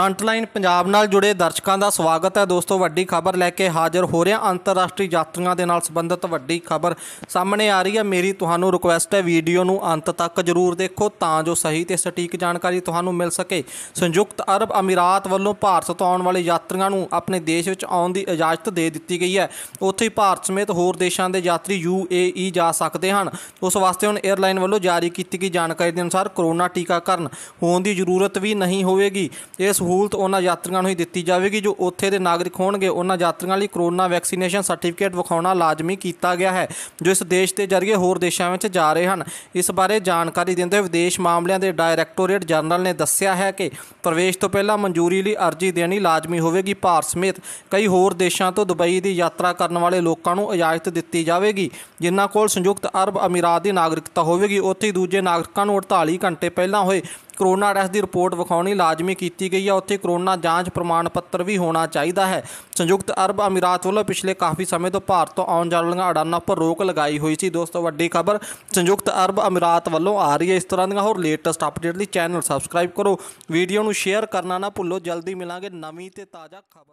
front line Punjab ਨਾਲ ਜੁੜੇ ਦਰਸ਼ਕਾਂ ਦਾ ਸਵਾਗਤ ਹੈ ਦੋਸਤੋ ਵੱਡੀ ਖਬਰ ਲੈ ਕੇ ਹਾਜ਼ਰ ਹੋ ਰਿਹਾ ਅੰਤਰਰਾਸ਼ਟਰੀ ਯਾਤਰੀਆਂ ਦੇ ਨਾਲ ਸੰਬੰਧਿਤ ਵੱਡੀ ਖਬਰ ਸਾਹਮਣੇ ਆ ਰਹੀ ਹੈ ਮੇਰੀ ਤੁਹਾਨੂੰ ਰਿਕੁਐਸਟ ਹੈ ਵੀਡੀਓ ਨੂੰ ਅੰਤ ਤੱਕ ਜ਼ਰੂਰ ਦੇਖੋ ਤਾਂ ਜੋ ਸਹੀ ਤੇ ਸਟੀਕ ਜਾਣਕਾਰੀ ਤੁਹਾਨੂੰ ਮਿਲ ਸਕੇ ਸੰਯੁਕਤ ਅਰਬ ਅਮੀਰਾਤ ਵੱਲੋਂ ਭਾਰਤ ਤੋਂ ਆਉਣ ਵਾਲੇ ਯਾਤਰੀਆਂ ਨੂੰ ਆਪਣੇ ਦੇਸ਼ ਵਿੱਚ ਆਉਣ ਦੀ ਇਜਾਜ਼ਤ ਦੇ ਦਿੱਤੀ ਗਈ ਹੈ ਉੱਥੇ ਹੀ ਭਾਰਤ ਸਮੇਤ ਹੋਰ ਦੇਸ਼ਾਂ ਦੇ ਯਾਤਰੀ ਯੂਏਈ ਜਾ ਸਕਦੇ ਹਨ ਉਸ ਵਾਸਤੇ ਹੁਣ 에ਅਰਲਾਈਨ ਵੱਲੋਂ ਜਾਰੀ ਕੀਤੀ ਗਈ ਜਾਣਕਾਰੀ ਦੇ ਅਨੁਸਾਰ ਕੋਰੋਨਾ ਟੀਕਾਕਰਨ ਹੋਣ ਦੀ ਜ਼ਰੂਰਤ ਵੀ ਨਹੀਂ ਹੋਵੇਗੀ ਇਸ ਸਹੂਲਤ ਉਹਨਾਂ ਯਾਤਰੀਆਂ ਨੂੰ ਹੀ ਦਿੱਤੀ ਜਾਵੇਗੀ ਜੋ ਉੱਥੇ ਦੇ ਨਾਗਰਿਕ ਹੋਣਗੇ ਉਹਨਾਂ ਯਾਤਰੀਆਂ ਲਈ ਕੋਰੋਨਾ ਵੈਕਸੀਨੇਸ਼ਨ ਸਰਟੀਫਿਕੇਟ ਵਿਖਾਉਣਾ ਲਾਜ਼ਮੀ ਕੀਤਾ ਗਿਆ ਹੈ ਜੋ ਇਸ ਦੇਸ਼ ਦੇ ਜ਼ਰੀਏ ਹੋਰ ਦੇਸ਼ਾਂ ਵਿੱਚ ਜਾ ਰਹੇ ਹਨ ਇਸ ਬਾਰੇ ਜਾਣਕਾਰੀ ਦਿੰਦੇ ਹੋਏ ਵਿਦੇਸ਼ ਮਾਮਲਿਆਂ ਦੇ ਡਾਇਰੈਕਟੋਰੇਟ ਜਨਰਲ ਨੇ ਦੱਸਿਆ ਹੈ ਕਿ ਪ੍ਰਵੇਸ਼ ਤੋਂ ਪਹਿਲਾਂ ਮਨਜ਼ੂਰੀ ਲਈ ਅਰਜ਼ੀ ਦੇਣੀ ਲਾਜ਼ਮੀ ਹੋਵੇਗੀ ਭਾਰਤ ਸਮੇਤ ਕਈ ਹੋਰ ਦੇਸ਼ਾਂ ਤੋਂ ਦੁਬਈ ਦੀ ਯਾਤਰਾ ਕਰਨ ਵਾਲੇ ਲੋਕਾਂ ਨੂੰ ਇਜਾਜ਼ਤ ਦਿੱਤੀ ਜਾਵੇਗੀ ਜਿਨ੍ਹਾਂ ਕੋਲ ਸੰਯੁਕਤ ਅਰਬ ਅਮੀਰਾਤ ਦੀ ਨਾਗਰਿਕਤਾ ਹੋਵੇਗੀ ਉੱਥੇ ਦੂਜੇ ਨਾਗਰਿਕਾਂ ਨੂੰ 48 ਘੰਟੇ ਪਹਿਲਾਂ ਹੋਏ ਕੋਰੋਨਾ ਟੈਸਟ ਦੀ ਰਿਪੋਰਟ ਵਿਖਾਉਣੀ ਲਾਜ਼ਮੀ ਕੀਤੀ ਗਈ ਹੈ ਆ ਉੱਥੇ ਕਰੋਨਾ ਜਾਂਚ ਪ੍ਰਮਾਣ ਪੱਤਰ ਵੀ ਹੋਣਾ ਚਾਹੀਦਾ ਹੈ ਸੰਯੁਕਤ ਅਰਬ ਅਮੀਰਾਤ ਵੱਲੋਂ ਪਿਛਲੇ ਕਾਫੀ ਸਮੇਂ ਤੋਂ ਭਾਰਤ ਤੋਂ ਆਉਣ ਜਾਣ ਵਾਲੀਆਂ ਅਡਾਨਾਂ ਉੱਪਰ ਰੋਕ ਲਗਾਈ ਹੋਈ ਸੀ ਦੋਸਤੋ ਵੱਡੀ ਖਬਰ ਸੰਯੁਕਤ ਅਰਬ ਅਮੀਰਾਤ ਵੱਲੋਂ ਆ ਰਹੀ ਹੈ ਇਸ ਤਰ੍ਹਾਂ ਦੀਆਂ ਹੋਰ ਲੇਟੈਸਟ ਅਪਡੇਟ ਲਈ ਚੈਨਲ ਸਬਸਕ੍ਰਾਈਬ ਕਰੋ ਵੀਡੀਓ ਨੂੰ ਸ਼ੇਅਰ ਕਰਨਾ ਨਾ ਭੁੱਲੋ ਜਲਦੀ ਮਿਲਾਂਗੇ ਨਵੀਂ ਤੇ ਤਾਜ਼ਾ ਖਬਰ